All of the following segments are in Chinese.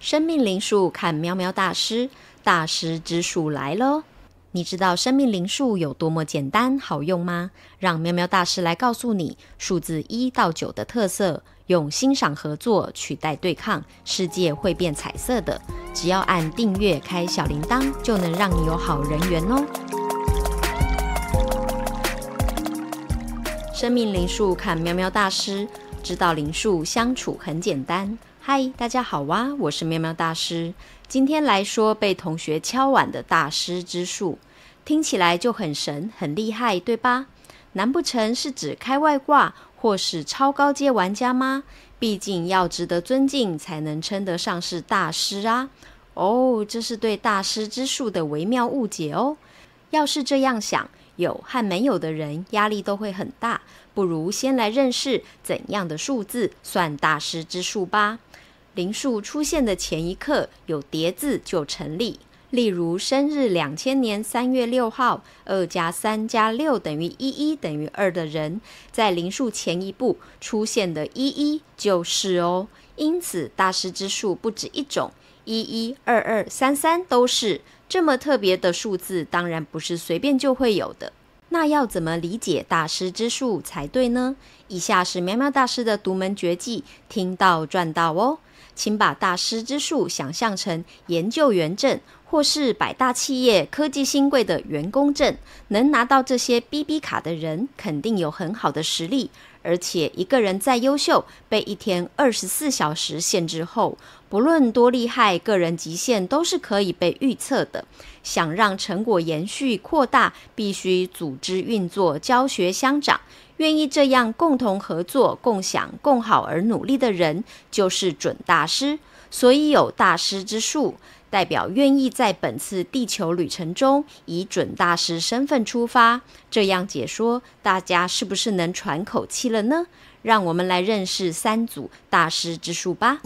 生命灵数看喵喵大师，大师之数来喽！你知道生命灵数有多么简单好用吗？让喵喵大师来告诉你数字一到九的特色，用欣赏合作取代对抗，世界会变彩色的。只要按订阅开小铃铛，就能让你有好人缘哦！生命灵数看喵喵大师，知道灵数相处很简单。嗨，大家好哇！我是喵喵大师。今天来说被同学敲碗的大师之术，听起来就很神很厉害，对吧？难不成是指开外挂或是超高阶玩家吗？毕竟要值得尊敬才能称得上是大师啊！哦，这是对大师之术的微妙误解哦。要是这样想，有和没有的人压力都会很大。不如先来认识怎样的数字算大师之术吧。零数出现的前一刻有叠字就成立，例如生日两千年三月六号，二加三加六等于一一等于二的人，在零数前一步出现的一一就是哦。因此大师之数不止一种，一一二二三三都是。这么特别的数字，当然不是随便就会有的。那要怎么理解大师之数才对呢？以下是喵喵大师的独门绝技，听到赚到哦。请把大师之术想象成研究员证，或是百大企业科技新贵的员工证。能拿到这些 B B 卡的人，肯定有很好的实力。而且一个人再优秀，被一天二十四小时限制后，不论多厉害，个人极限都是可以被预测的。想让成果延续扩大，必须组织运作、教学相长。愿意这样共同合作、共享、共好而努力的人，就是准大师。所以有大师之术。代表愿意在本次地球旅程中以准大师身份出发，这样解说，大家是不是能喘口气了呢？让我们来认识三组大师之术吧。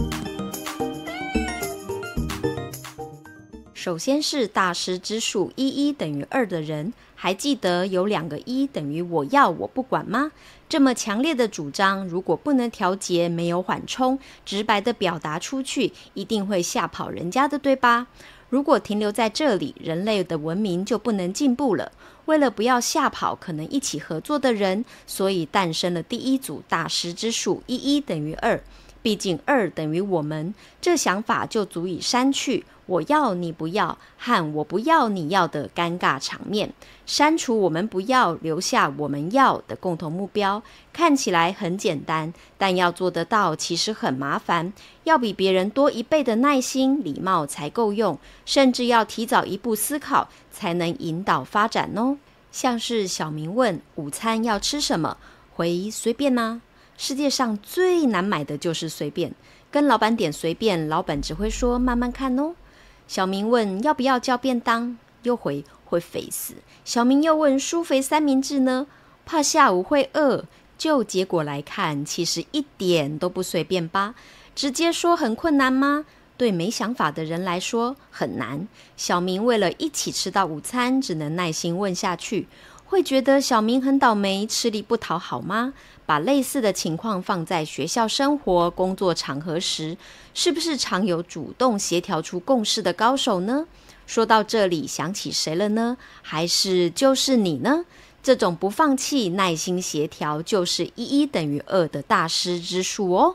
首先是大师之数一一等于二的人，还记得有两个一等于我要我不管吗？这么强烈的主张，如果不能调节，没有缓冲，直白的表达出去，一定会吓跑人家的，对吧？如果停留在这里，人类的文明就不能进步了。为了不要吓跑可能一起合作的人，所以诞生了第一组大师之数一一等于二。毕竟二等于我们，这想法就足以删去“我要你不要”和“我不要你要”的尴尬场面，删除“我们不要”，留下“我们要”的共同目标。看起来很简单，但要做得到，其实很麻烦，要比别人多一倍的耐心、礼貌才够用，甚至要提早一步思考，才能引导发展哦。像是小明问午餐要吃什么，回随便呢。世界上最难买的就是随便，跟老板点随便，老板只会说慢慢看哦。小明问要不要叫便当，又回会肥死。小明又问苏菲三明治呢，怕下午会饿。就结果来看，其实一点都不随便吧。直接说很困难吗？对没想法的人来说很难。小明为了一起吃到午餐，只能耐心问下去。会觉得小明很倒霉，吃力不讨好吗？把类似的情况放在学校生活、工作场合时，是不是常有主动协调出共识的高手呢？说到这里，想起谁了呢？还是就是你呢？这种不放弃、耐心协调，就是一一等于二的大师之数哦。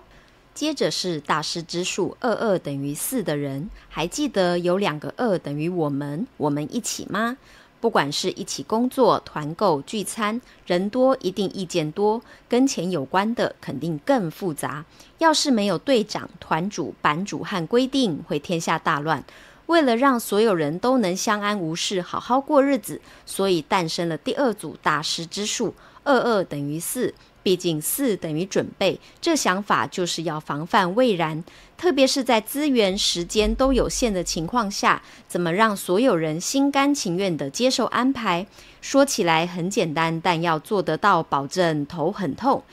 接着是大师之数二二等于四的人，还记得有两个二等于我们，我们一起吗？不管是一起工作、团购、聚餐，人多一定意见多，跟钱有关的肯定更复杂。要是没有队长、团主、版主和规定，会天下大乱。为了让所有人都能相安无事、好好过日子，所以诞生了第二组大师之术：二二等于四。毕竟四等于准备，这想法就是要防范未然，特别是在资源、时间都有限的情况下，怎么让所有人心甘情愿地接受安排？说起来很简单，但要做得到，保证头很痛。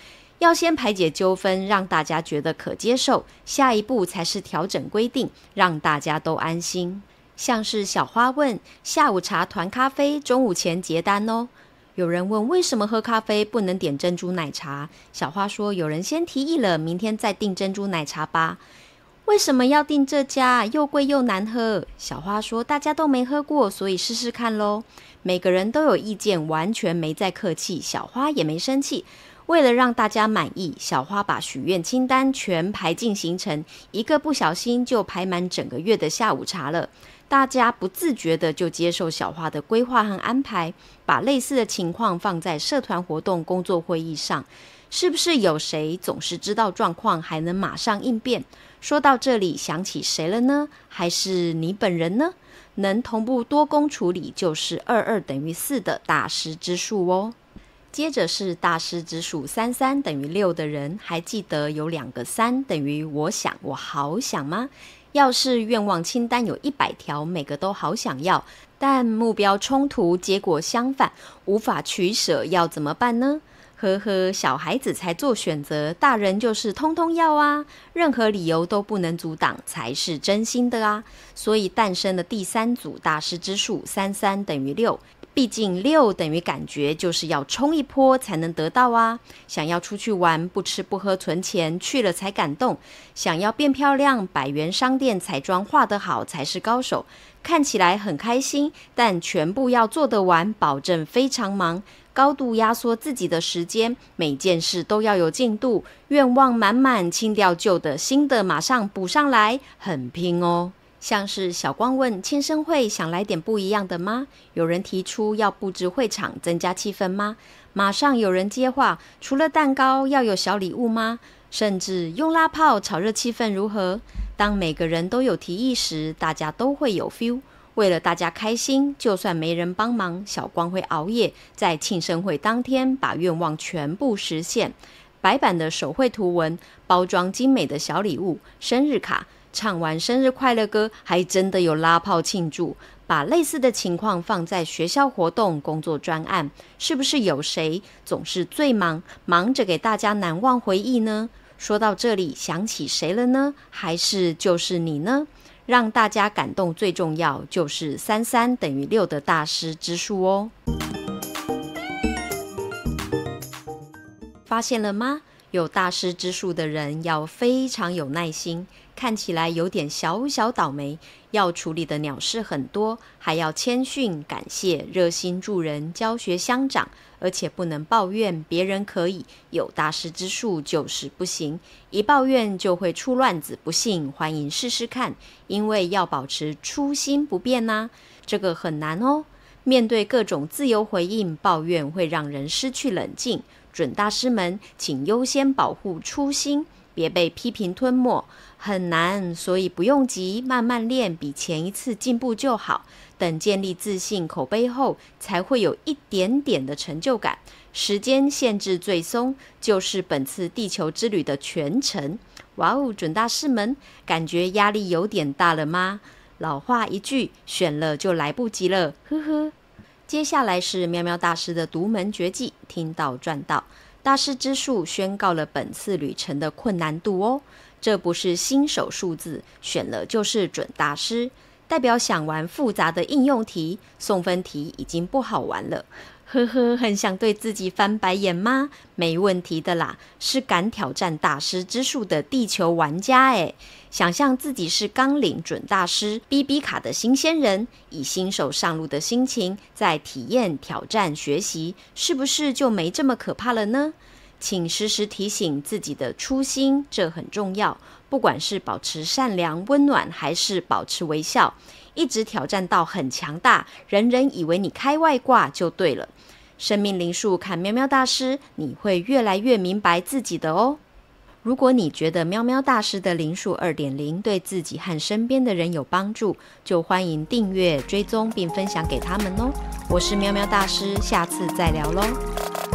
要先排解纠纷，让大家觉得可接受，下一步才是调整规定，让大家都安心。像是小花问下午茶团咖啡，中午前结单哦。有人问为什么喝咖啡不能点珍珠奶茶？小花说有人先提议了，明天再订珍珠奶茶吧。为什么要订这家？又贵又难喝。小花说大家都没喝过，所以试试看喽。每个人都有意见，完全没再客气。小花也没生气。为了让大家满意，小花把许愿清单全排进行程，一个不小心就排满整个月的下午茶了。大家不自觉的就接受小花的规划和安排，把类似的情况放在社团活动工作会议上，是不是有谁总是知道状况还能马上应变？说到这里，想起谁了呢？还是你本人呢？能同步多工处理就是二二等于四的大师之数哦。接着是大师之数三三等于六的人，还记得有两个三等于我想我好想吗？要是愿望清单有一百条，每个都好想要，但目标冲突，结果相反，无法取舍，要怎么办呢？呵呵，小孩子才做选择，大人就是通通要啊，任何理由都不能阻挡，才是真心的啊。所以诞生了第三组大师之数，三三等于六。毕竟六等于感觉就是要冲一波才能得到啊！想要出去玩，不吃不喝存钱去了才感动；想要变漂亮，百元商店彩妆画得好才是高手。看起来很开心，但全部要做得完，保证非常忙，高度压缩自己的时间，每件事都要有进度。愿望满满，清掉旧的，新的马上补上来，很拼哦。像是小光问庆生会想来点不一样的吗？有人提出要布置会场，增加气氛吗？马上有人接话，除了蛋糕，要有小礼物吗？甚至用拉炮炒热气氛如何？当每个人都有提议时，大家都会有 feel。为了大家开心，就算没人帮忙，小光会熬夜在庆生会当天把愿望全部实现。白板的手绘图文，包装精美的小礼物，生日卡。唱完生日快乐歌，还真的有拉炮庆祝。把类似的情况放在学校活动工作专案，是不是有谁总是最忙，忙着给大家难忘回忆呢？说到这里，想起谁了呢？还是就是你呢？让大家感动最重要，就是三三等于六的大师之数哦。发现了吗？有大师之术的人要非常有耐心，看起来有点小小倒霉，要处理的鸟事很多，还要谦逊、感谢、热心助人、教学相长，而且不能抱怨别人可以有大师之术，就是不行。一抱怨就会出乱子，不信，欢迎试试看，因为要保持初心不变呐，这个很难哦。面对各种自由回应，抱怨会让人失去冷静。准大师们，请优先保护初心，别被批评吞没。很难，所以不用急，慢慢练，比前一次进步就好。等建立自信口碑后，才会有一点点的成就感。时间限制最松，就是本次地球之旅的全程。哇哦，准大师们，感觉压力有点大了吗？老话一句，选了就来不及了，呵呵。接下来是喵喵大师的独门绝技，听到赚到。大师之术宣告了本次旅程的困难度哦。这不是新手数字，选了就是准大师，代表想玩复杂的应用题、送分题已经不好玩了。呵呵，很想对自己翻白眼吗？没问题的啦，是敢挑战大师之术的地球玩家诶。想象自己是刚领准大师 BB 卡的新鲜人，以新手上路的心情，在体验挑战学习，是不是就没这么可怕了呢？请时时提醒自己的初心，这很重要。不管是保持善良温暖，还是保持微笑，一直挑战到很强大，人人以为你开外挂就对了。生命灵数看喵喵大师，你会越来越明白自己的哦。如果你觉得喵喵大师的灵数二点零对自己和身边的人有帮助，就欢迎订阅、追踪并分享给他们哦。我是喵喵大师，下次再聊喽。